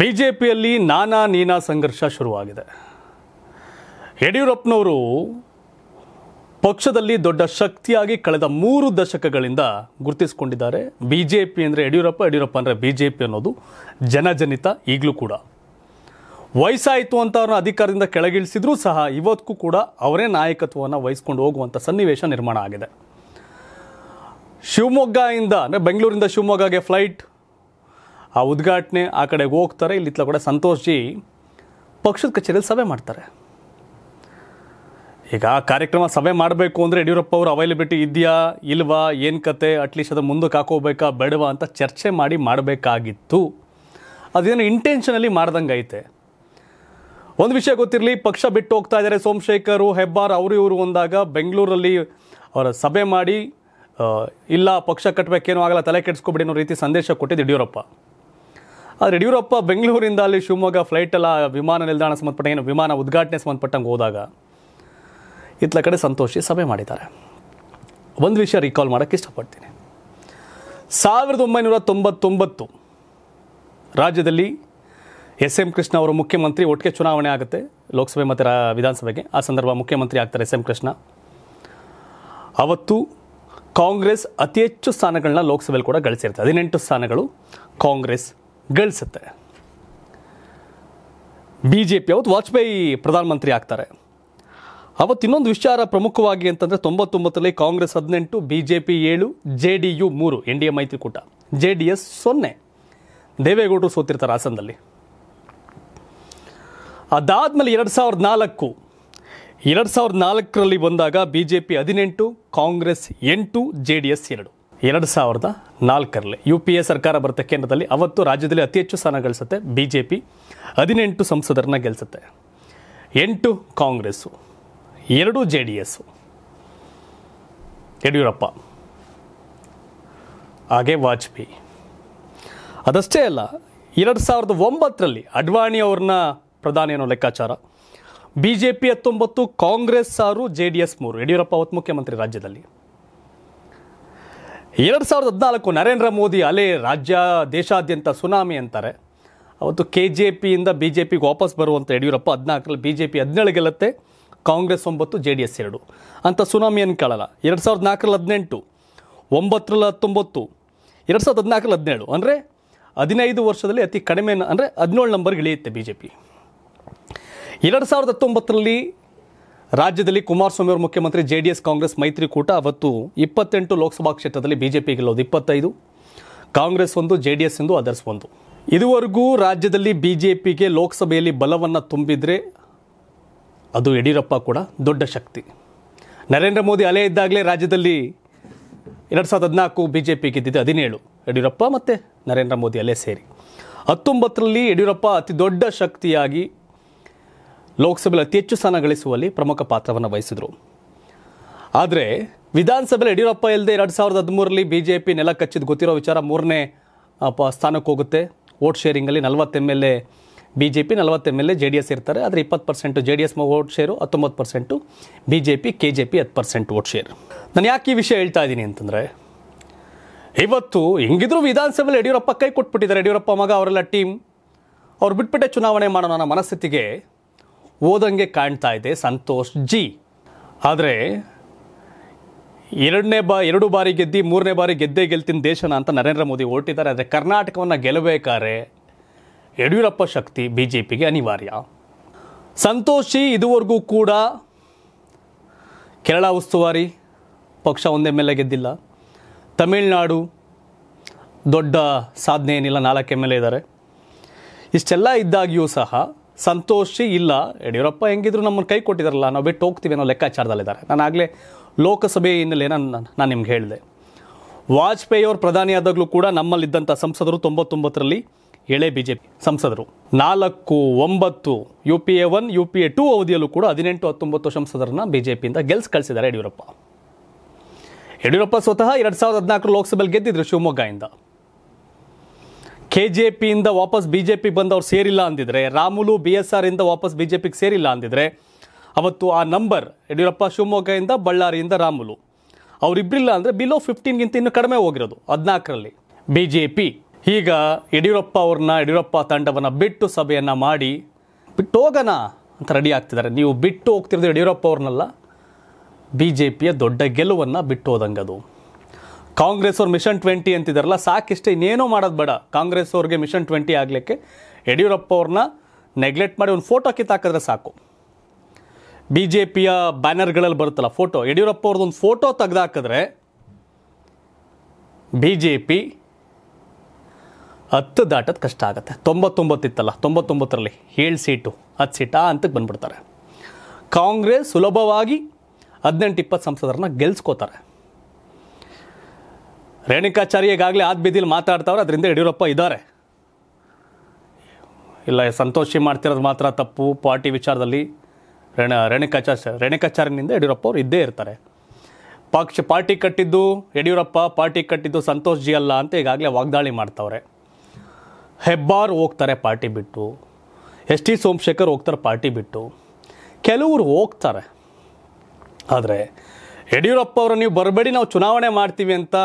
B J ಪಿಯಲ್ಲಿ ನಾನಾ ನೀನಾ ಸಂಘರ್ಷ ಶುರುವಾಗಿದೆ ಯಡಿಯೂರಪ್ಪನವರು ಪಕ್ಷದಲ್ಲಿ ದೊಡ್ಡ ಶಕ್ತಿಯಾಗಿ ಕಳೆದ ಮೂರು ದಶಕಗಳಿಂದ ಗುರುತಿಸಿಕೊಂಡಿದ್ದಾರೆ ಬಿ ಜೆ ಪಿ ಅಂದರೆ ಯಡಿಯೂರಪ್ಪ ಯಡಿಯೂರಪ್ಪ ಅಂದರೆ ಬಿ ಜೆ ಪಿ ಅನ್ನೋದು ಜನಜನಿತ ಈಗಲೂ ಕೂಡ ವಯಸ್ಸಾಯಿತು ಅಂತ ಅವ್ರನ್ನ ಅಧಿಕಾರದಿಂದ ಕೆಳಗಿಳಿಸಿದ್ರೂ ಸಹ ಇವತ್ತಿಗೂ ಕೂಡ ಅವರೇ ನಾಯಕತ್ವವನ್ನು ವಹಿಸ್ಕೊಂಡು ಹೋಗುವಂಥ ಸನ್ನಿವೇಶ ನಿರ್ಮಾಣ ಆಗಿದೆ ಶಿವಮೊಗ್ಗದಿಂದ ಅಂದರೆ ಬೆಂಗಳೂರಿಂದ ಶಿವಮೊಗ್ಗಗೆ ಫ್ಲೈಟ್ ಆ ಉದ್ಘಾಟನೆ ಆ ಕಡೆಗೆ ಹೋಗ್ತಾರೆ ಇಲ್ಲಿತ್ತಲ ಕೂಡ ಸಂತೋಷ್ ಜಿ ಪಕ್ಷದ ಕಚೇರಿಯಲ್ಲಿ ಸಭೆ ಮಾಡ್ತಾರೆ ಈಗ ಆ ಕಾರ್ಯಕ್ರಮ ಸಭೆ ಮಾಡಬೇಕು ಅಂದರೆ ಯಡಿಯೂರಪ್ಪ ಅವರು ಅವೈಲೇಬಿಲಿಟಿ ಇದೆಯಾ ಇಲ್ವಾ ಏನು ಕತೆ ಅಟ್ಲೀಸ್ಟ್ ಅದು ಮುಂದಕ್ಕೆ ಹಾಕೋಬೇಕಾ ಬೇಡವಾ ಅಂತ ಚರ್ಚೆ ಮಾಡಿ ಮಾಡಬೇಕಾಗಿತ್ತು ಅದೇನು ಇಂಟೆನ್ಷನಲ್ಲಿ ಮಾಡ್ದಂಗೆ ಐತೆ ಒಂದು ವಿಷಯ ಗೊತ್ತಿರಲಿ ಪಕ್ಷ ಬಿಟ್ಟು ಹೋಗ್ತಾ ಇದ್ದಾರೆ ಸೋಮಶೇಖರು ಹೆಬ್ಬಾರ್ ಅವರು ಇವರು ಅಂದಾಗ ಬೆಂಗಳೂರಲ್ಲಿ ಅವರ ಸಭೆ ಮಾಡಿ ಇಲ್ಲ ಪಕ್ಷ ಕಟ್ಟಬೇಕೇನೂ ಆಗಲ್ಲ ತಲೆ ಕೆಡಿಸ್ಕೊಬಿಡಿ ಅನ್ನೋ ರೀತಿ ಸಂದೇಶ ಕೊಟ್ಟಿದ್ದು ಯಡಿಯೂರಪ್ಪ ಆದರೆ ಯಡಿಯೂರಪ್ಪ ಬೆಂಗಳೂರಿಂದ ಅಲ್ಲಿ ಶಿವಮೊಗ್ಗ ಫ್ಲೈಟ್ ಎಲ್ಲ ವಿಮಾನ ನಿಲ್ದಾಣ ಸಂಬಂಧಪಟ್ಟ ಏನು ವಿಮಾನ ಉದ್ಘಾಟನೆ ಸಂಬಂಧಪಟ್ಟಂಗೆ ಹೋದಾಗ ಇತ್ಲ ಕಡೆ ಸಂತೋಷಿ ಸಭೆ ಮಾಡಿದ್ದಾರೆ ಒಂದು ವಿಷಯ ರಿಕಾಲ್ ಮಾಡೋಕ್ಕೆ ಇಷ್ಟಪಡ್ತೀನಿ ಸಾವಿರದ ಒಂಬೈನೂರ ತೊಂಬತ್ತೊಂಬತ್ತು ರಾಜ್ಯದಲ್ಲಿ ಎಸ್ ಎಂ ಕೃಷ್ಣ ಅವರು ಮುಖ್ಯಮಂತ್ರಿ ಒಟ್ಟಿಗೆ ಚುನಾವಣೆ ಆಗುತ್ತೆ ಲೋಕಸಭೆ ಮತ್ತು ವಿಧಾನಸಭೆಗೆ ಆ ಸಂದರ್ಭ ಮುಖ್ಯಮಂತ್ರಿ ಆಗ್ತಾರೆ ಎಸ್ ಎಂ ಕೃಷ್ಣ ಅವತ್ತು ಕಾಂಗ್ರೆಸ್ ಅತಿ ಹೆಚ್ಚು ಸ್ಥಾನಗಳನ್ನ ಲೋಕಸಭೆಯಲ್ಲಿ ಕೂಡ ಗಳಿಸಿರುತ್ತೆ ಹದಿನೆಂಟು ಸ್ಥಾನಗಳು ಕಾಂಗ್ರೆಸ್ ಗಳಿಸುತ್ತೆ ಬಿ ಜೆ ಪಿ ಅವತ್ತು ವಾಜಪೇಯಿ ಪ್ರಧಾನಮಂತ್ರಿ ಆಗ್ತಾರೆ ಅವತ್ತು ಇನ್ನೊಂದು ವಿಚಾರ ಪ್ರಮುಖವಾಗಿ ಅಂತಂದರೆ ತೊಂಬತ್ತೊಂಬತ್ತರಲ್ಲಿ ಕಾಂಗ್ರೆಸ್ ಹದಿನೆಂಟು ಬಿ ಜೆ ಪಿ ಏಳು ಜೆ ಡಿ ಯು ಮೂರು ಎನ್ ಡಿ ಎ ಮೈತ್ರಿಕೂಟ ಜೆ ಡಿ ಎಸ್ ಸೊನ್ನೆ ದೇವೇಗೌಡರು ಸೋತಿರ್ತಾರೆ ಹಾಸನದಲ್ಲಿ ಅದಾದಮೇಲೆ ಎರಡು ಸಾವಿರದ ನಾಲ್ಕು ಎರಡು ಸಾವಿರದ ನಾಲ್ಕರಲ್ಲಿ ಬಂದಾಗ ಬಿ ಜೆ ಪಿ ಹದಿನೆಂಟು ಕಾಂಗ್ರೆಸ್ ಎಂಟು ಜೆ ಡಿ ಎಸ್ ಎರಡು ಎರಡು ಸಾವಿರದ ನಾಲ್ಕರಲ್ಲಿ ಯು ಪಿ ಎ ಸರ್ಕಾರ ಬರುತ್ತೆ ಕೇಂದ್ರದಲ್ಲಿ ಅವತ್ತು ರಾಜ್ಯದಲ್ಲಿ ಅತಿ ಹೆಚ್ಚು ಸ್ಥಾನ ಗಳಿಸುತ್ತೆ ಬಿ ಜೆ ಪಿ ಹದಿನೆಂಟು ಸಂಸದರನ್ನ ಗೆಲ್ಲಿಸುತ್ತೆ ಎಂಟು ಕಾಂಗ್ರೆಸ್ಸು ಎರಡು ಜೆ ಡಿ ಎಸ್ ಯಡಿಯೂರಪ್ಪ ಹಾಗೆ ವಾಜಪೇಯಿ ಅದಷ್ಟೇ ಅಲ್ಲ ಎರಡು ಸಾವಿರದ ಒಂಬತ್ತರಲ್ಲಿ ಅಡ್ವಾಣಿ ಅವ್ರನ್ನ ಪ್ರಧಾನಿ ಏನೋ ಲೆಕ್ಕಾಚಾರ ಬಿ ಜೆ ಪಿ ಹತ್ತೊಂಬತ್ತು ಕಾಂಗ್ರೆಸ್ ಆರು ಜೆ ಡಿ ಎಸ್ ಮೂರು ಯಡಿಯೂರಪ್ಪ ಅವತ್ತು ಮುಖ್ಯಮಂತ್ರಿ ರಾಜ್ಯದಲ್ಲಿ ಎರಡು ಸಾವಿರದ ಹದಿನಾಲ್ಕು ನರೇಂದ್ರ ಮೋದಿ ಅಲೆ ರಾಜ್ಯ ದೇಶಾದ್ಯಂತ ಸುನಾಮಿ ಅಂತಾರೆ ಅವತ್ತು ಕೆ ಜೆ ಪಿಯಿಂದ ಬಿ ಜೆ ಪಿಗೆ ವಾಪಸ್ ಬರುವಂಥ ಯಡಿಯೂರಪ್ಪ ಹದಿನಾಲ್ಕರಲ್ಲಿ ಬಿ ಜೆ ಪಿ ಹದಿನೇಳು ಗೆಲ್ಲತ್ತೆ ಕಾಂಗ್ರೆಸ್ ಒಂಬತ್ತು ಜೆ ಡಿ ಎಸ್ ಎರಡು ಅಂತ ಸುನಾಮಿಯನ್ನು ಕೇಳಲ್ಲ ಎರಡು ಸಾವಿರದ ನಾಲ್ಕರಲ್ಲಿ ಹದಿನೆಂಟು ಒಂಬತ್ತರಲ್ಲಿ ಹತ್ತೊಂಬತ್ತು ಎರಡು ಸಾವಿರದ ಹದಿನಾಲ್ಕರಲ್ಲಿ ಹದಿನೇಳು ಅಂದರೆ ಹದಿನೈದು ವರ್ಷದಲ್ಲಿ ಅತಿ ಕಡಿಮೆ ಅಂದರೆ ಹದಿನೇಳು ನಂಬರ್ಗೆ ಇಳಿಯುತ್ತೆ ಬಿ ಜೆ ಪಿ ಎರಡು ಸಾವಿರದ ಹತ್ತೊಂಬತ್ತರಲ್ಲಿ ರಾಜ್ಯದಲ್ಲಿ ಕುಮಾರಸ್ವಾಮಿ ಅವರು ಮುಖ್ಯಮಂತ್ರಿ ಎಸ್ ಕಾಂಗ್ರೆಸ್ ಮೈತ್ರಿಕೂಟ ಅವತ್ತು ಇಪ್ಪತ್ತೆಂಟು ಲೋಕಸಭಾ ಕ್ಷೇತ್ರದಲ್ಲಿ ಬಿಜೆಪಿ ಗೆಲ್ಲೋದು ಇಪ್ಪತ್ತೈದು ಕಾಂಗ್ರೆಸ್ ಒಂದು ಜೆ ಡಿ ಎಸ್ ಎಂದು ಅದರ್ಸ್ ಒಂದು ಇದುವರೆಗೂ ರಾಜ್ಯದಲ್ಲಿ ಪಿಗೆ ಲೋಕಸಭೆಯಲ್ಲಿ ಬಲವನ್ನು ತುಂಬಿದರೆ ಅದು ಯಡಿಯೂರಪ್ಪ ಕೂಡ ದೊಡ್ಡ ಶಕ್ತಿ ನರೇಂದ್ರ ಮೋದಿ ಅಲೆ ಇದ್ದಾಗಲೇ ರಾಜ್ಯದಲ್ಲಿ ಎರಡು ಸಾವಿರದ ಹದಿನಾಲ್ಕು ಬಿ ಜೆ ಪಿ ಹದಿನೇಳು ಯಡಿಯೂರಪ್ಪ ಮತ್ತು ನರೇಂದ್ರ ಮೋದಿ ಅಲೆ ಸೇರಿ ಹತ್ತೊಂಬತ್ತರಲ್ಲಿ ಯಡಿಯೂರಪ್ಪ ಅತಿ ದೊಡ್ಡ ಶಕ್ತಿಯಾಗಿ ಲೋಕಸಭೆಯಲ್ಲಿ ಅತಿ ಹೆಚ್ಚು ಸ್ಥಾನ ಗಳಿಸುವಲ್ಲಿ ಪ್ರಮುಖ ಪಾತ್ರವನ್ನು ವಹಿಸಿದರು ಆದರೆ ವಿಧಾನಸಭೆಯಲ್ಲಿ ಯಡಿಯೂರಪ್ಪ ಇಲ್ಲದೆ ಎರಡು ಸಾವಿರದ ಹದಿಮೂರರಲ್ಲಿ ಬಿ ಜೆ ಪಿ ನೆಲ ಕಚ್ಚಿದ್ದು ಗೊತ್ತಿರೋ ವಿಚಾರ ಮೂರನೇ ಸ್ಥಾನಕ್ಕೆ ಹೋಗುತ್ತೆ ವೋಟ್ ಶೇರಿಂಗಲ್ಲಿ ನಲವತ್ತು M L A B J P ನಲವತ್ತು M L A J D S ಇರ್ತಾರೆ ಆದರೆ ಇಪ್ಪತ್ತು percent J D S vote share ಹತ್ತೊಂಬತ್ತು percent B J P K J P ಹತ್ತು ಪರ್ಸೆಂಟ್ ವೋಟ್ ಶೇರ್ ನಾನು ಯಾಕೆ ಈ ವಿಷಯ ಹೇಳ್ತಾ ಇದ್ದೀನಿ ಅಂತಂದರೆ ಇವತ್ತು ಹೆಂಗಿದ್ರು ವಿಧಾನಸಭೆಯಲ್ಲಿ ಯಡಿಯೂರಪ್ಪ ಕೈ ಕೊಟ್ಬಿಟ್ಟಿದ್ದಾರೆ ಯಡಿಯೂರಪ್ಪ ಮಗ ಅವರೆಲ್ಲ ಟೀಮ್ ಅವ್ರು ಬಿಟ್ಬಿಟ್ಟೆ ಚುನಾವಣೆ ಮಾಡೋಣ ಮನಸ್ಥಿತಿಗೆ ಓದಂಗೆ ಕಾಣ್ತಾ ಇದೆ ಸಂತೋಷ್ ಜಿ ಆದರೆ ಎರಡನೇ ಬಾ ಎರಡು ಬಾರಿ ಗೆದ್ದು ಮೂರನೇ ಬಾರಿ ಗೆದ್ದೇ ಗೆಲ್ತಿನ ದೇಶನ ಅಂತ ನರೇಂದ್ರ ಮೋದಿ ಹೊರಟಿದ್ದಾರೆ ಆದರೆ ಕರ್ನಾಟಕವನ್ನು ಗೆಲ್ಲಬೇಕಾದ್ರೆ ಯಡಿಯೂರಪ್ಪ ಶಕ್ತಿ ಬಿ ಜೆ ಪಿಗೆ ಅನಿವಾರ್ಯ ಸಂತೋಷ್ ಇದುವರೆಗೂ ಕೂಡ ಕೇರಳ ಉಸ್ತುವಾರಿ ಪಕ್ಷ ಒಂದೇ ಮೇಲೆ ಗೆದ್ದಿಲ್ಲ ತಮಿಳ್ನಾಡು ದೊಡ್ಡ ಸಾಧನೆ ಏನಿಲ್ಲ ನಾಲ್ಕು ಎಮ್ ಎಲ್ ಎ ಇದ್ದಾರೆ ಇಷ್ಟೆಲ್ಲ ಇದ್ದಾಗಿಯೂ ಸಹ ಸಂತೋಷಿ ಇಲ್ಲ ಯಡಿಯೂರಪ್ಪ ಹೆಂಗಿದ್ರು ನಮ್ಮನ್ನು ಕೈ ಕೊಟ್ಟಿದಾರಲ್ಲ ನಾವು ಬಿಟ್ಟು ಹೋಗ್ತೀವಿ ಅನ್ನೋ ಲೆಕ್ಕಾಚಾರದಲ್ಲಿದ್ದಾರೆ ನಾನು ಆಗಲೇ ಲೋಕಸಭೆ ಹಿನ್ನೆಲೆ ನಾನು ನಾನು ನಿಮ್ಗೆ ಹೇಳಿದೆ ವಾಜಪೇಯಿ ಅವರು ಪ್ರಧಾನಿಯಾದಾಗಲೂ ಕೂಡ ನಮ್ಮಲ್ಲಿದ್ದಂಥ ಸಂಸದರು ತೊಂಬತ್ತೊಂಬತ್ತರಲ್ಲಿ ಎಳೆ ಬಿ ಜೆ ಪಿ ಸಂಸದರು ನಾಲ್ಕು ಒಂಬತ್ತು U P A one U P A two ಅವಧಿಯಲ್ಲೂ ಕೂಡ ಹದಿನೆಂಟು ಹತ್ತೊಂಬತ್ತು ಸಂಸದರನ್ನ ಬಿ ಜೆ ಪಿಯಿಂದ ಗೆಲ್ಸ್ ಕಳಿಸಿದ್ದಾರೆ ಯಡಿಯೂರಪ್ಪ ಯಡಿಯೂರಪ್ಪ ಸ್ವತಃ ಎರಡು ಸಾವಿರದ ಹದಿನಾಲ್ಕರ ಲೋಕಸಭೆಯಲ್ಲಿ ಗೆದ್ದಿದ್ರು ಇಂದ ಕೆ ಜೆ ಪಿಯಿಂದ ವಾಪಸ್ ಬಿ ಜೆ ಬಂದು ಬಂದವ್ರು ಸೇರಿಲ್ಲ ಅಂದಿದ್ರೆ ರಾಮುಲು ಬಿ ಎಸ್ ಆರ್ ಇಂದ ವಾಪಸ್ ಬಿ ಜೆ ಪಿಗೆ ಸೇರಿಲ್ಲ ಅಂದಿದ್ರೆ ಅವತ್ತು ಆ ನಂಬರ್ ಯಡಿಯೂರಪ್ಪ ಶಿವಮೊಗ್ಗಯಿಂದ ಬಳ್ಳಾರಿಯಿಂದ ರಾಮುಲು ಅವರಿಬ್ಬರಿಲ್ಲ ಅಂದರೆ ಬಿಲೋ ಫಿಫ್ಟೀನ್ಗಿಂತ ಇನ್ನೂ ಕಡಿಮೆ ಹೋಗಿರೋದು ಹದಿನಾಲ್ಕರಲ್ಲಿ ಬಿ ಜೆ ಪಿ ಈಗ ಯಡಿಯೂರಪ್ಪ ಅವ್ರನ್ನ ಯಡಿಯೂರಪ್ಪ ತಂಡವನ್ನು ಬಿಟ್ಟು ಸಭೆಯನ್ನು ಮಾಡಿ ಬಿಟ್ಟು ಹೋಗೋಣ ಅಂತ ರೆಡಿ ಆಗ್ತಿದ್ದಾರೆ ನೀವು ಬಿಟ್ಟು ಹೋಗ್ತಿರೋದು ಯಡಿಯೂರಪ್ಪ ಅವ್ರನ್ನಲ್ಲ ಬಿ ಜೆ ಪಿಯ ದೊಡ್ಡ ಗೆಲುವನ್ನು ಬಿಟ್ಟು ಹೋದಂಗದು ಕಾಂಗ್ರೆಸ್ ಅವ್ರ ಮಿಷನ್ ಟ್ವೆಂಟಿ ಅಂತಿದ್ದಾರಲ್ಲ ಸಾಕಿಷ್ಟೇ ಇನ್ನೇನೋ ಮಾಡೋದು ಬೇಡ ಕಾಂಗ್ರೆಸ್ ಅವ್ರಿಗೆ ಮಿಷನ್ ಟ್ವೆಂಟಿ ಆಗಲಿಕ್ಕೆ ಯಡಿಯೂರಪ್ಪ ಅವ್ರನ್ನ ನೆಗ್ಲೆಕ್ಟ್ ಮಾಡಿ ಒಂದು ಫೋಟೋ ಕಿತ್ತಾಕಿದ್ರೆ ಸಾಕು ಬಿ ಜೆ ಪಿಯ ಬ್ಯಾನರ್ಗಳಲ್ಲಿ ಬರುತ್ತಲ್ಲ ಫೋಟೋ ಯಡಿಯೂರಪ್ಪ ಒಂದು ಫೋಟೋ ತೆಗೆದಾಕಿದ್ರೆ ಬಿ ಜೆ ಪಿ ಹತ್ತು ದಾಟೋದು ಕಷ್ಟ ಆಗುತ್ತೆ ತೊಂಬತ್ತೊಂಬತ್ತಿತ್ತಲ್ಲ ಇತ್ತಲ್ಲ ತೊಂಬತ್ತೊಂಬತ್ತರಲ್ಲಿ ಏಳು ಸೀಟು ಹತ್ತು ಸೀಟಾ ಅಂತಕ್ಕೆ ಬಂದ್ಬಿಡ್ತಾರೆ ಕಾಂಗ್ರೆಸ್ ಸುಲಭವಾಗಿ ಹದಿನೆಂಟು ಇಪ್ಪತ್ತು ಸಂಸದರನ್ನ ಗೆಲ್ಸ್ಕೋತಾರೆ ರೇಣುಕಾಚಾರ್ಯ ಈಗಾಗಲೇ ಆದ ಬೀದಿಲಿ ಮಾತಾಡ್ತಾವ್ರೆ ಅದರಿಂದ ಯಡಿಯೂರಪ್ಪ ಇದ್ದಾರೆ ಇಲ್ಲ ಸಂತೋಷಿ ಮಾಡ್ತಿರೋದು ಮಾತ್ರ ತಪ್ಪು ಪಾರ್ಟಿ ವಿಚಾರದಲ್ಲಿ ರೇಣ ರೇಣುಕಾಚಾರ್ಯ ರೇಣುಕಾಚಾರ್ಯನಿಂದ ಯಡಿಯೂರಪ್ಪ ಅವರು ಇದ್ದೇ ಇರ್ತಾರೆ ಪಕ್ಷ ಪಾರ್ಟಿ ಕಟ್ಟಿದ್ದು ಯಡಿಯೂರಪ್ಪ ಪಾರ್ಟಿ ಕಟ್ಟಿದ್ದು ಸಂತೋಷ್ ಜಿ ಅಲ್ಲ ಅಂತ ಈಗಾಗಲೇ ವಾಗ್ದಾಳಿ ಮಾಡ್ತಾವ್ರೆ ಹೆಬ್ಬಾರ್ ಹೋಗ್ತಾರೆ ಪಾರ್ಟಿ ಬಿಟ್ಟು ಎಸ್ ಟಿ ಸೋಮಶೇಖರ್ ಹೋಗ್ತಾರೆ ಪಾರ್ಟಿ ಬಿಟ್ಟು ಕೆಲವರು ಹೋಗ್ತಾರೆ ಆದರೆ ಯಡಿಯೂರಪ್ಪ ಅವರು ನೀವು ಬರಬೇಡಿ ನಾವು ಚುನಾವಣೆ ಮಾಡ್ತೀವಿ ಅಂತ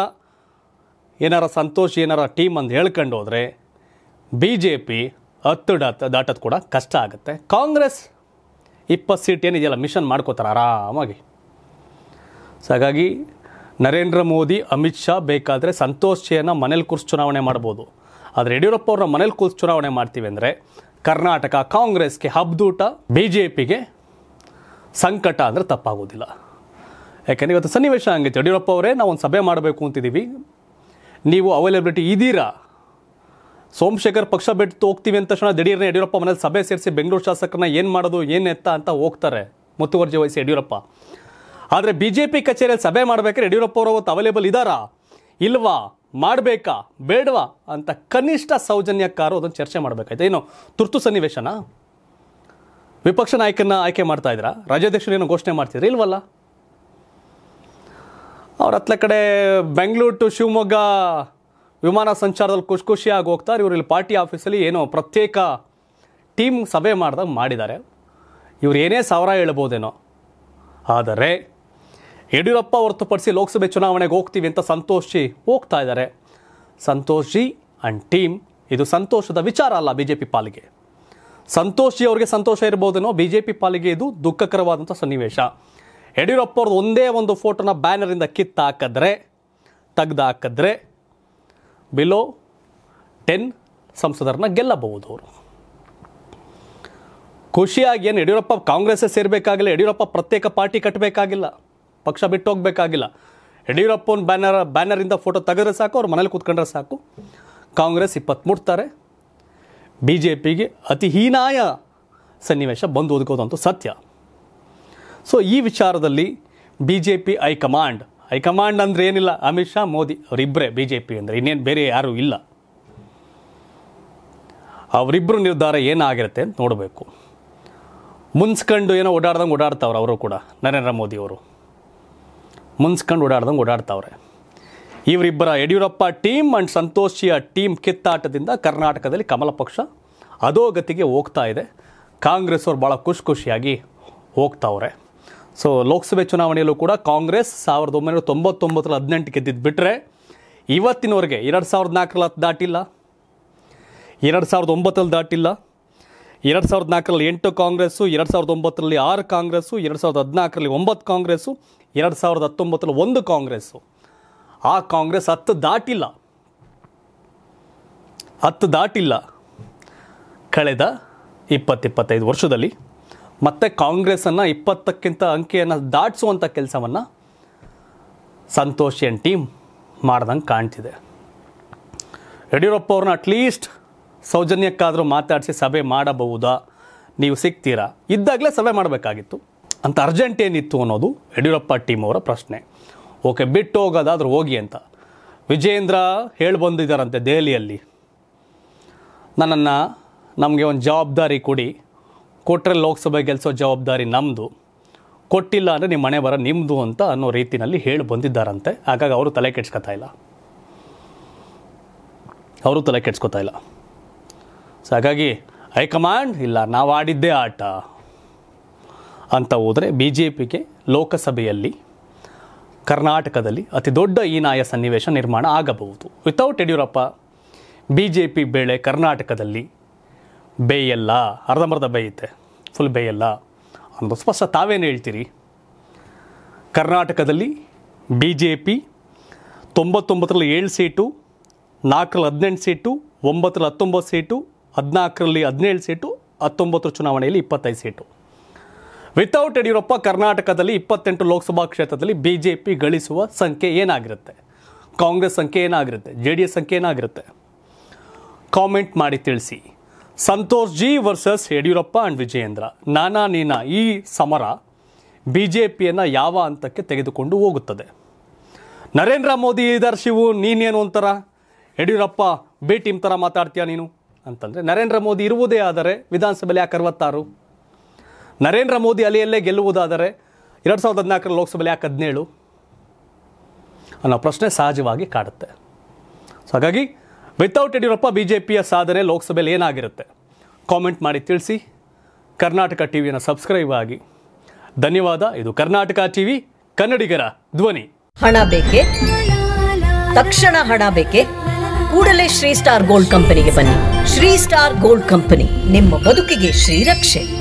ಏನಾರ ಸಂತೋಷ್ ಏನಾರ ಟೀಮ್ ಅಂತ ಹೇಳ್ಕೊಂಡು ಹೋದರೆ ಬಿ ಜೆ ಪಿ ಹತ್ತು ಡಾತ್ ದಾಟೋದು ಕೂಡ ಕಷ್ಟ ಆಗುತ್ತೆ ಕಾಂಗ್ರೆಸ್ ಇಪ್ಪತ್ತು ಸೀಟ್ ಏನಿದೆಯಲ್ಲ ಮಿಷನ್ ಮಾಡ್ಕೋತಾರೆ ಆರಾಮಾಗಿ ಸೊ ಹಾಗಾಗಿ ನರೇಂದ್ರ ಮೋದಿ ಅಮಿತ್ ಶಾ ಬೇಕಾದರೆ ಸಂತೋಷಿಯನ್ನು ಮನೇಲಿ ಕೂರಿಸಿ ಚುನಾವಣೆ ಮಾಡ್ಬೋದು ಆದರೆ ಯಡಿಯೂರಪ್ಪ ಅವ್ರನ್ನ ಮನೇಲಿ ಕೂರಿಸಿ ಚುನಾವಣೆ ಮಾಡ್ತೀವಿ ಅಂದರೆ ಕರ್ನಾಟಕ ಕಾಂಗ್ರೆಸ್ಗೆ ಹಬ್ದೂಟ ಬಿ ಜೆ ಪಿಗೆ ಸಂಕಟ ಅಂದರೆ ತಪ್ಪಾಗೋದಿಲ್ಲ ಯಾಕೆಂದರೆ ಇವತ್ತು ಸನ್ನಿವೇಶ ಹಂಗಿತ್ತು ಯಡಿಯೂರಪ್ಪ ಅವರೇ ನಾವು ಒಂದು ಸಭೆ ಮಾಡಬೇಕು ಅಂತಿದ್ದೀವಿ ನೀವು ಅವೈಲೇಬಿಲಿಟಿ ಇದ್ದೀರಾ ಸೋಮಶೇಖರ್ ಪಕ್ಷ ಬಿಟ್ಟು ಹೋಗ್ತೀವಿ ಅಂತ ತಕ್ಷಣ ದಿಢೀರ್ನ ಯಡಿಯೂರಪ್ಪ ಮನೇಲಿ ಸಭೆ ಸೇರಿಸಿ ಬೆಂಗಳೂರು ಶಾಸಕರನ್ನ ಏನು ಮಾಡೋದು ಏನು ಎತ್ತ ಅಂತ ಹೋಗ್ತಾರೆ ಮುತುವರ್ಜಿ ವಹಿಸಿ ಯಡಿಯೂರಪ್ಪ ಆದರೆ ಬಿ ಜೆ ಪಿ ಕಚೇರಿಯಲ್ಲಿ ಸಭೆ ಮಾಡಬೇಕಾದ್ರೆ ಯಡಿಯೂರಪ್ಪ ಅವರು ಅವತ್ತು ಅವೈಲೇಬಲ್ ಇದ್ದಾರಾ ಇಲ್ವಾ ಮಾಡಬೇಕಾ ಬೇಡವಾ ಅಂತ ಕನಿಷ್ಠ ಸೌಜನ್ಯಕ್ಕಾರು ಅದನ್ನು ಚರ್ಚೆ ಮಾಡಬೇಕಾಯ್ತು ಏನು ತುರ್ತು ಸನ್ನಿವೇಶನ ವಿಪಕ್ಷ ನಾಯಕನ ಆಯ್ಕೆ ಮಾಡ್ತಾ ಇದ್ದೀರಾ ರಾಜ್ಯಾಧ್ಯಕ್ಷರು ಘೋಷಣೆ ಮಾಡ್ತಿದ್ರೆ ಇಲ್ವಲ್ಲ ಅವ್ರ ಹತ್ತಲ ಕಡೆ ಬೆಂಗಳೂರು ಟು ಶಿವಮೊಗ್ಗ ವಿಮಾನ ಸಂಚಾರದಲ್ಲಿ ಖುಷಿ ಖುಷಿಯಾಗಿ ಹೋಗ್ತಾರೆ ಇವರು ಇಲ್ಲಿ ಪಾರ್ಟಿ ಆಫೀಸಲ್ಲಿ ಏನೋ ಪ್ರತ್ಯೇಕ ಟೀಮ್ ಸಭೆ ಮಾಡ್ದಾಗ ಮಾಡಿದ್ದಾರೆ ಇವರು ಏನೇ ಸಾವಿರ ಹೇಳ್ಬೋದೇನೋ ಆದರೆ ಯಡಿಯೂರಪ್ಪ ಹೊರತುಪಡಿಸಿ ಲೋಕಸಭೆ ಚುನಾವಣೆಗೆ ಹೋಗ್ತೀವಿ ಅಂತ ಸಂತೋಷ್ ಜಿ ಹೋಗ್ತಾ ಇದ್ದಾರೆ ಸಂತೋಷ್ ಜಿ ಆ್ಯಂಡ್ ಟೀಮ್ ಇದು ಸಂತೋಷದ ವಿಚಾರ ಅಲ್ಲ ಬಿ ಜೆ ಪಿ ಪಾಲಿಗೆ ಸಂತೋಷ್ ಜಿ ಅವರಿಗೆ ಸಂತೋಷ ಇರ್ಬೋದೇನೋ ಬಿ ಜೆ ಪಿ ಪಾಲಿಗೆ ಇದು ದುಃಖಕರವಾದಂಥ ಸನ್ನಿವೇಶ ಯಡಿಯೂರಪ್ಪ ಅವ್ರದ್ದು ಒಂದೇ ಒಂದು ಫೋಟೋನ ಬ್ಯಾನರಿಂದ ಕಿತ್ತು ಹಾಕಿದ್ರೆ ತೆಗ್ದು ಹಾಕಿದ್ರೆ ಬಿಲೋ ಟೆನ್ ಸಂಸದರನ್ನ ಗೆಲ್ಲಬಹುದು ಅವರು ಖುಷಿಯಾಗಿ ಏನು ಯಡಿಯೂರಪ್ಪ ಕಾಂಗ್ರೆಸ್ಸೇ ಸೇರಬೇಕಾಗಿಲ್ಲ ಯಡಿಯೂರಪ್ಪ ಪ್ರತ್ಯೇಕ ಪಾರ್ಟಿ ಕಟ್ಟಬೇಕಾಗಿಲ್ಲ ಪಕ್ಷ ಬಿಟ್ಟು ಹೋಗಬೇಕಾಗಿಲ್ಲ ಯಡಿಯೂರಪ್ಪನ ಬ್ಯಾನರ್ ಬ್ಯಾನರಿಂದ ಫೋಟೋ ತೆಗೆದ್ರೆ ಸಾಕು ಅವ್ರ ಮನೇಲಿ ಕೂತ್ಕೊಂಡ್ರೆ ಸಾಕು ಕಾಂಗ್ರೆಸ್ ಮೂಡ್ತಾರೆ ಬಿ ಜೆ ಪಿಗೆ ಅತಿ ಹೀನಾಯ ಸನ್ನಿವೇಶ ಬಂದು ಒದಗೋದಂತೂ ಸತ್ಯ ಸೊ ಈ ವಿಚಾರದಲ್ಲಿ B J P high command high command ಅಂದರೆ ಏನಿಲ್ಲ ಅಮಿತ್ ಶಾ ಮೋದಿ ಅವರಿಬ್ಬರೇ ಬಿ ಜೆ ಪಿ ಅಂದರೆ ಇನ್ನೇನು ಬೇರೆ ಯಾರೂ ಇಲ್ಲ ಅವರಿಬ್ಬರು ನಿರ್ಧಾರ ಏನಾಗಿರುತ್ತೆ ಅಂತ ನೋಡಬೇಕು ಮುನ್ಸ್ಕೊಂಡು ಏನೋ ಓಡಾಡ್ದಂಗೆ ಓಡಾಡ್ತವ್ರೆ ಅವರು ಕೂಡ ನರೇಂದ್ರ ಮೋದಿಯವರು ಮುನ್ಸ್ಕೊಂಡು ಓಡಾಡ್ದಂಗೆ ಓಡಾಡ್ತಾವ್ರೆ ಇವರಿಬ್ಬರ ಯಡಿಯೂರಪ್ಪ ಟೀಮ್ ಆ್ಯಂಡ್ ಸಂತೋಷಿಯ ಟೀಮ್ ಕಿತ್ತಾಟದಿಂದ ಕರ್ನಾಟಕದಲ್ಲಿ ಕಮಲ ಪಕ್ಷ ಅಧೋಗತಿಗೆ ಹೋಗ್ತಾ ಇದೆ ಕಾಂಗ್ರೆಸ್ ಅವ್ರು ಭಾಳ ಖುಷಿ ಖುಷಿಯಾಗಿ ಹೋಗ್ತಾವ್ರೆ ಸೊ ಲೋಕಸಭೆ ಚುನಾವಣೆಯಲ್ಲೂ ಕೂಡ ಕಾಂಗ್ರೆಸ್ ಸಾವಿರದ ಒಂಬೈನೂರ ತೊಂಬತ್ತೊಂಬತ್ತರ ಹದಿನೆಂಟು ಗೆದ್ದಿದ್ದು ಬಿಟ್ಟರೆ ಇವತ್ತಿನವರೆಗೆ ಎರಡು ಸಾವಿರದ ನಾಲ್ಕರಲ್ಲಿ ಹತ್ತು ದಾಟಿಲ್ಲ ಎರಡು ಸಾವಿರದ ಒಂಬತ್ತರಲ್ಲಿ ದಾಟಿಲ್ಲ ಎರಡು ಸಾವಿರದ ನಾಲ್ಕರಲ್ಲಿ ಎಂಟು ಕಾಂಗ್ರೆಸ್ಸು ಎರಡು ಸಾವಿರದ ಒಂಬತ್ತರಲ್ಲಿ ಆರು ಕಾಂಗ್ರೆಸ್ಸು ಎರಡು ಸಾವಿರದ ಹದಿನಾಲ್ಕರಲ್ಲಿ ಒಂಬತ್ತು ಕಾಂಗ್ರೆಸ್ಸು ಎರಡು ಸಾವಿರದ ಹತ್ತೊಂಬತ್ತರಲ್ಲಿ ಒಂದು ಕಾಂಗ್ರೆಸ್ಸು ಆ ಕಾಂಗ್ರೆಸ್ ಹತ್ತು ದಾಟಿಲ್ಲ ಹತ್ತು ದಾಟಿಲ್ಲ ಕಳೆದ ಇಪ್ಪತ್ತಿಪ್ಪತ್ತೈದು ವರ್ಷದಲ್ಲಿ ಮತ್ತು ಕಾಂಗ್ರೆಸ್ಸನ್ನು ಇಪ್ಪತ್ತಕ್ಕಿಂತ ಅಂಕೆಯನ್ನು ದಾಟಿಸುವಂಥ ಕೆಲಸವನ್ನು ಸಂತೋಷ್ ಎನ್ ಟೀಮ್ ಮಾಡ್ದಂಗೆ ಕಾಣ್ತಿದೆ ಯಡಿಯೂರಪ್ಪ ಅವ್ರನ್ನ ಅಟ್ಲೀಸ್ಟ್ ಸೌಜನ್ಯಕ್ಕಾದರೂ ಮಾತಾಡಿಸಿ ಸಭೆ ಮಾಡಬಹುದಾ ನೀವು ಸಿಗ್ತೀರಾ ಇದ್ದಾಗಲೇ ಸಭೆ ಮಾಡಬೇಕಾಗಿತ್ತು ಅಂತ ಅರ್ಜೆಂಟ್ ಏನಿತ್ತು ಅನ್ನೋದು ಯಡಿಯೂರಪ್ಪ ಟೀಮ್ ಅವರ ಪ್ರಶ್ನೆ ಓಕೆ ಬಿಟ್ಟು ಹೋಗೋದಾದ್ರೂ ಹೋಗಿ ಅಂತ ವಿಜೇಂದ್ರ ಹೇಳಿ ಬಂದಿದ್ದಾರಂತೆ ದೆಹಲಿಯಲ್ಲಿ ನನ್ನನ್ನು ನಮಗೆ ಒಂದು ಜವಾಬ್ದಾರಿ ಕೊಡಿ ಕೊಟ್ಟರೆ ಲೋಕಸಭೆ ಗೆಲ್ಲಿಸೋ ಜವಾಬ್ದಾರಿ ನಮ್ಮದು ಕೊಟ್ಟಿಲ್ಲ ಅಂದರೆ ನಿಮ್ಮ ಮನೆ ಬರ ನಿಮ್ಮದು ಅಂತ ಅನ್ನೋ ರೀತಿಯಲ್ಲಿ ಹೇಳಿ ಬಂದಿದ್ದಾರಂತೆ ಹಾಗಾಗಿ ಅವರು ತಲೆ ಕೆಡ್ಸ್ಕೊತಾ ಇಲ್ಲ ಅವರು ತಲೆ ಕೆಡ್ಸ್ಕೊತಾ ಇಲ್ಲ ಸೊ ಹಾಗಾಗಿ ಹೈಕಮಾಂಡ್ ಇಲ್ಲ ನಾವು ಆಡಿದ್ದೇ ಆಟ ಅಂತ ಹೋದರೆ ಬಿ ಜೆ ಪಿಗೆ ಲೋಕಸಭೆಯಲ್ಲಿ ಕರ್ನಾಟಕದಲ್ಲಿ ಅತಿ ದೊಡ್ಡ ನಾಯ ಸನ್ನಿವೇಶ ನಿರ್ಮಾಣ ಆಗಬಹುದು without Yediyurappa B J P ಬೇಳೆ ಕರ್ನಾಟಕದಲ್ಲಿ ಬೇಯಲ್ಲ ಅರ್ಧಂಬರ್ಧ ಬೇಯುತ್ತೆ ಫುಲ್ ಬೇಯಲ್ಲ ಅನ್ನೋದು ಸ್ಪಷ್ಟ ತಾವೇನು ಹೇಳ್ತೀರಿ ಕರ್ನಾಟಕದಲ್ಲಿ ಬಿ ಜೆ ಪಿ ತೊಂಬತ್ತೊಂಬತ್ತರಲ್ಲಿ ಏಳು ಸೀಟು ನಾಲ್ಕರಲ್ಲಿ ಹದಿನೆಂಟು ಸೀಟು ಒಂಬತ್ತರಲ್ಲಿ ಹತ್ತೊಂಬತ್ತು ಸೀಟು ಹದಿನಾಲ್ಕರಲ್ಲಿ ಹದಿನೇಳು ಸೀಟು ಹತ್ತೊಂಬತ್ತರ ಚುನಾವಣೆಯಲ್ಲಿ ಇಪ್ಪತ್ತೈದು ಸೀಟು ವಿತೌಟ್ ಯಡಿಯೂರಪ್ಪ ಕರ್ನಾಟಕದಲ್ಲಿ ಇಪ್ಪತ್ತೆಂಟು ಲೋಕಸಭಾ ಕ್ಷೇತ್ರದಲ್ಲಿ ಬಿ ಜೆ ಪಿ ಗಳಿಸುವ ಸಂಖ್ಯೆ ಏನಾಗಿರುತ್ತೆ ಕಾಂಗ್ರೆಸ್ ಸಂಖ್ಯೆ ಏನಾಗಿರುತ್ತೆ ಜೆ ಡಿ ಎಸ್ ಸಂಖ್ಯೆ ಏನಾಗಿರುತ್ತೆ ಕಾಮೆಂಟ್ ಮಾಡಿ ತಿಳಿಸಿ ಸಂತೋಷ್ ಜಿ ವರ್ಸಸ್ ಯಡಿಯೂರಪ್ಪ ಆ್ಯಂಡ್ ವಿಜಯೇಂದ್ರ ನಾನಾ ನೀನಾ ಈ ಸಮರ ಬಿ ಜೆ ಪಿಯನ್ನು ಯಾವ ಹಂತಕ್ಕೆ ತೆಗೆದುಕೊಂಡು ಹೋಗುತ್ತದೆ ನರೇಂದ್ರ ಮೋದಿ ದರ್ಶಿವು ನೀನೇನು ಒಂಥರ ಯಡಿಯೂರಪ್ಪ ಬಿ ಟೀಮ್ ಥರ ಮಾತಾಡ್ತೀಯ ನೀನು ಅಂತಂದರೆ ನರೇಂದ್ರ ಮೋದಿ ಇರುವುದೇ ಆದರೆ ವಿಧಾನಸಭೆಯಲ್ಲಿ ಯಾಕೆ ಅರವತ್ತಾರು ನರೇಂದ್ರ ಮೋದಿ ಅಲೆಯಲ್ಲೇ ಗೆಲ್ಲುವುದಾದರೆ ಎರಡು ಸಾವಿರದ ಹದಿನಾಲ್ಕರ ಲೋಕಸಭೆಯಲ್ಲಿ ಯಾಕೆ ಹದಿನೇಳು ಅನ್ನೋ ಪ್ರಶ್ನೆ ಸಹಜವಾಗಿ ಕಾಡುತ್ತೆ ಸೊ ಹಾಗಾಗಿ ವಿತೌಟ್ ಯಡಿಯೂರಪ್ಪ ಬಿಜೆಪಿಯ ಸಾಧನೆ ಲೋಕಸಭೆಯಲ್ಲಿ ಏನಾಗಿರುತ್ತೆ ಕಾಮೆಂಟ್ ಮಾಡಿ ತಿಳಿಸಿ ಕರ್ನಾಟಕ ಟಿ ಸಬ್ಸ್ಕ್ರೈಬ್ ಆಗಿ ಧನ್ಯವಾದ ಇದು ಕರ್ನಾಟಕ ಟಿವಿ ಕನ್ನಡಿಗರ ಧ್ವನಿ ಹಣ ಬೇಕೆ ತಕ್ಷಣ ಹಣ ಬೇಕೆ ಕೂಡಲೇ ಶ್ರೀ ಸ್ಟಾರ್ ಗೋಲ್ಡ್ ಕಂಪನಿಗೆ ಬನ್ನಿ ಶ್ರೀ ಸ್ಟಾರ್ ಗೋಲ್ಡ್ ಕಂಪನಿ ನಿಮ್ಮ ಬದುಕಿಗೆ ಶ್ರೀರಕ್ಷೆ